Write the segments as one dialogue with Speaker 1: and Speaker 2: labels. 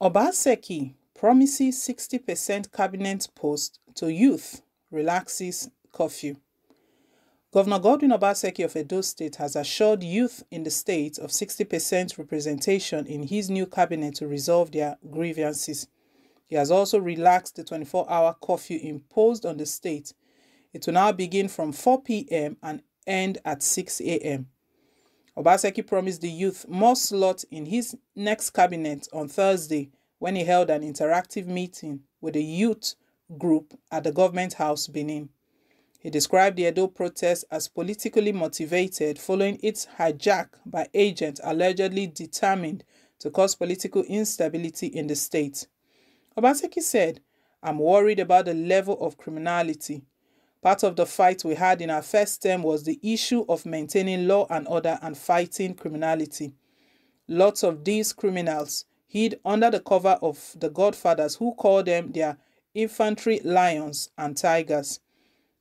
Speaker 1: Obaseki promises 60% cabinet post to youth, relaxes curfew. Governor Godwin Obaseki of Edo State has assured youth in the state of 60% representation in his new cabinet to resolve their grievances. He has also relaxed the 24-hour curfew imposed on the state. It will now begin from 4 p.m. and end at 6 a.m. Obaseki promised the youth more slots in his next cabinet on Thursday when he held an interactive meeting with a youth group at the government house Benin. He described the Edo protest as politically motivated following its hijack by agents allegedly determined to cause political instability in the state. Obaseki said, I'm worried about the level of criminality Part of the fight we had in our first term was the issue of maintaining law and order and fighting criminality. Lots of these criminals hid under the cover of the godfathers who called them their infantry lions and tigers.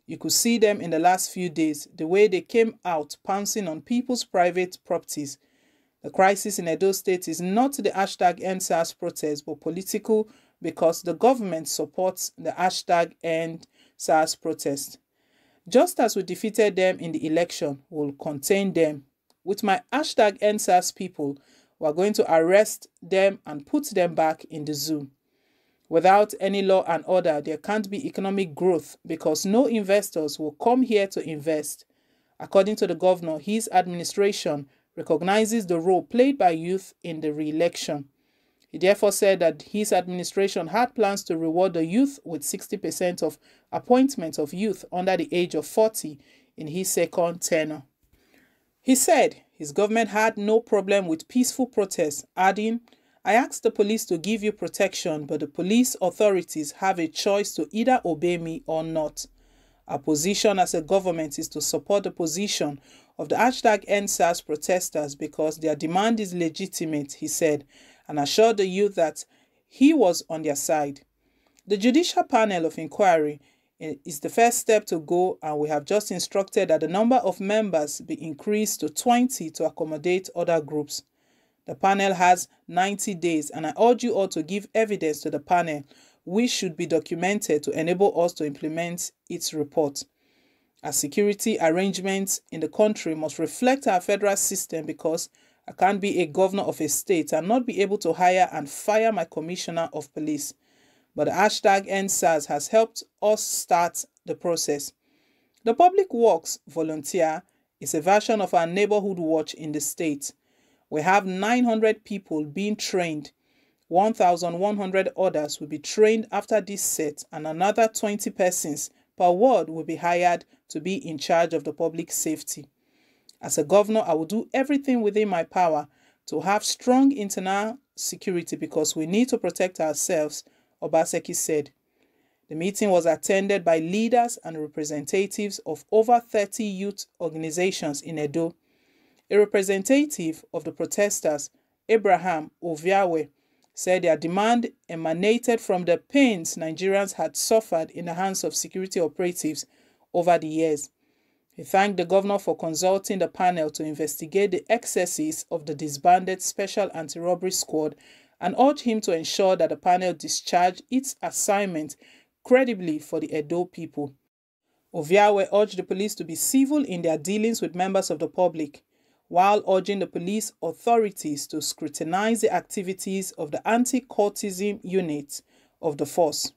Speaker 1: You could see them in the last few days, the way they came out pouncing on people's private properties. The crisis in Edo State is not the hashtag NSAS protest but political because the government supports the hashtag end SARS protest. Just as we defeated them in the election, we'll contain them. With my hashtag NSAS people, we're going to arrest them and put them back in the zoo. Without any law and order, there can't be economic growth because no investors will come here to invest. According to the governor, his administration recognizes the role played by youth in the re-election. He therefore said that his administration had plans to reward the youth with 60% of appointments of youth under the age of 40 in his second tenure. He said his government had no problem with peaceful protests, adding, I asked the police to give you protection, but the police authorities have a choice to either obey me or not. Our position as a government is to support the position of the hashtag NSAS protesters because their demand is legitimate, he said, and assured the youth that he was on their side. The Judicial Panel of Inquiry is the first step to go, and we have just instructed that the number of members be increased to 20 to accommodate other groups. The panel has 90 days, and I urge you all to give evidence to the panel, which should be documented to enable us to implement its report. Our security arrangements in the country must reflect our federal system because I can't be a governor of a state and not be able to hire and fire my commissioner of police. But the hashtag NSAS has helped us start the process. The Public Works Volunteer is a version of our neighborhood watch in the state. We have 900 people being trained. 1,100 others will be trained after this set and another 20 persons per ward will be hired to be in charge of the public safety. As a governor, I will do everything within my power to have strong internal security because we need to protect ourselves, Obaseki said. The meeting was attended by leaders and representatives of over 30 youth organizations in Edo. A representative of the protesters, Abraham Oviawe, said their demand emanated from the pains Nigerians had suffered in the hands of security operatives over the years. He thanked the governor for consulting the panel to investigate the excesses of the disbanded Special Anti-Robbery Squad and urged him to ensure that the panel discharged its assignment credibly for the Edo people. Oviawe urged the police to be civil in their dealings with members of the public, while urging the police authorities to scrutinize the activities of the anti-courtism unit of the force.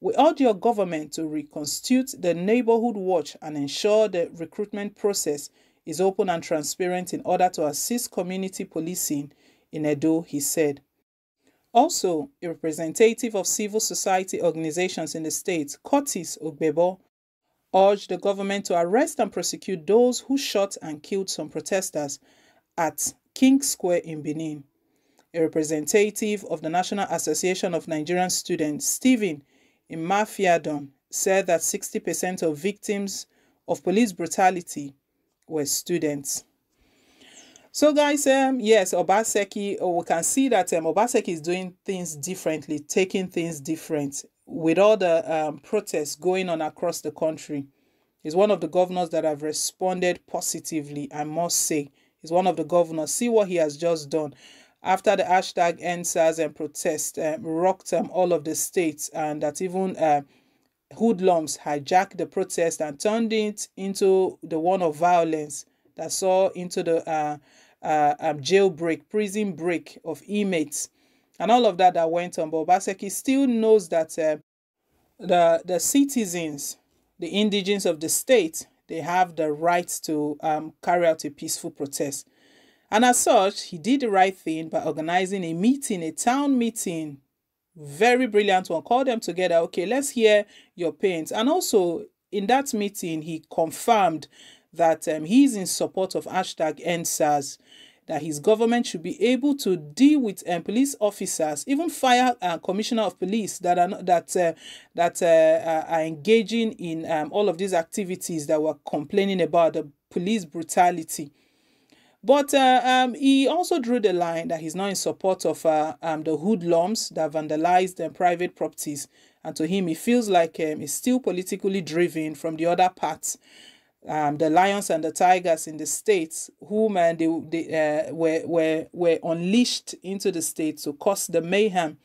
Speaker 1: We urge your government to reconstitute the Neighborhood Watch and ensure the recruitment process is open and transparent in order to assist community policing in Edo, he said. Also, a representative of civil society organizations in the state, Curtis Ogbebo, urged the government to arrest and prosecute those who shot and killed some protesters at King Square in Benin. A representative of the National Association of Nigerian Students, Stephen in mafiadom said that 60% of victims of police brutality were students. So guys, um, yes, Obaseki, oh, we can see that um, Obaseki is doing things differently, taking things different with all the um, protests going on across the country. He's one of the governors that have responded positively, I must say. He's one of the governors. See what he has just done after the hashtag answers and protest um, rocked um, all of the states and that even uh, hoodlums hijacked the protest and turned it into the one of violence that saw into the uh, uh, um, jailbreak, prison break of inmates and all of that that went on. But Obaseki still knows that uh, the, the citizens, the indigents of the state, they have the right to um, carry out a peaceful protest. And as such, he did the right thing by organizing a meeting, a town meeting. Very brilliant one. Call them together. Okay, let's hear your pains. And also, in that meeting, he confirmed that um, he's in support of hashtag NSAS, that his government should be able to deal with um, police officers, even fire uh, commissioner of police that are that uh, that uh, uh, are engaging in um, all of these activities that were complaining about the police brutality. But uh, um, he also drew the line that he's not in support of uh, um, the hoodlums that vandalized their private properties. And to him, it feels like um, still politically driven from the other parts, um, the lions and the tigers in the states, whom man they, they uh, were, were, were unleashed into the state to cause the mayhem.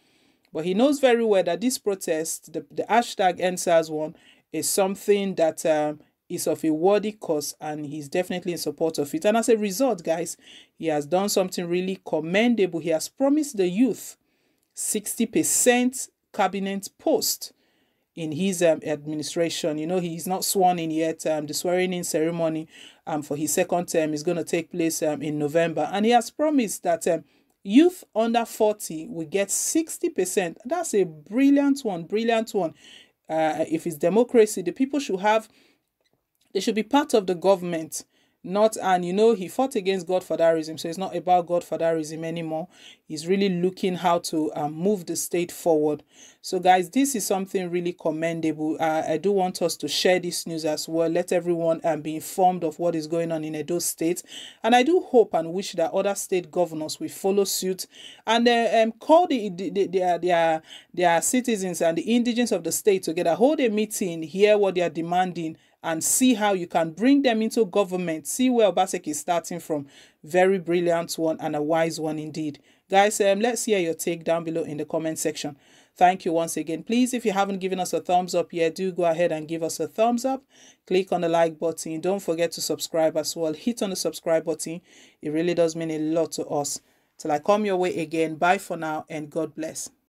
Speaker 1: But he knows very well that this protest, the, the hashtag NSAS one, is something that um, is of a worthy cause and he's definitely in support of it. And as a result, guys, he has done something really commendable. He has promised the youth 60% cabinet post in his um, administration. You know, he's not sworn in yet. Um, the swearing in ceremony um, for his second term is going to take place um, in November. And he has promised that um, youth under 40 will get 60%. That's a brilliant one, brilliant one. Uh, if it's democracy, the people should have they should be part of the government not and you know he fought against godfatherism so it's not about godfatherism anymore he's really looking how to um, move the state forward so guys this is something really commendable uh, i do want us to share this news as well let everyone um, be informed of what is going on in edo state and i do hope and wish that other state governors will follow suit and uh, um, call the, the, the, their, their, their citizens and the indigents of the state together hold a meeting hear what they are demanding and see how you can bring them into government. See where Obaseki is starting from. Very brilliant one and a wise one indeed. Guys, um, let's hear your take down below in the comment section. Thank you once again. Please, if you haven't given us a thumbs up yet, do go ahead and give us a thumbs up. Click on the like button. Don't forget to subscribe as well. Hit on the subscribe button. It really does mean a lot to us. Till I come your way again, bye for now and God bless.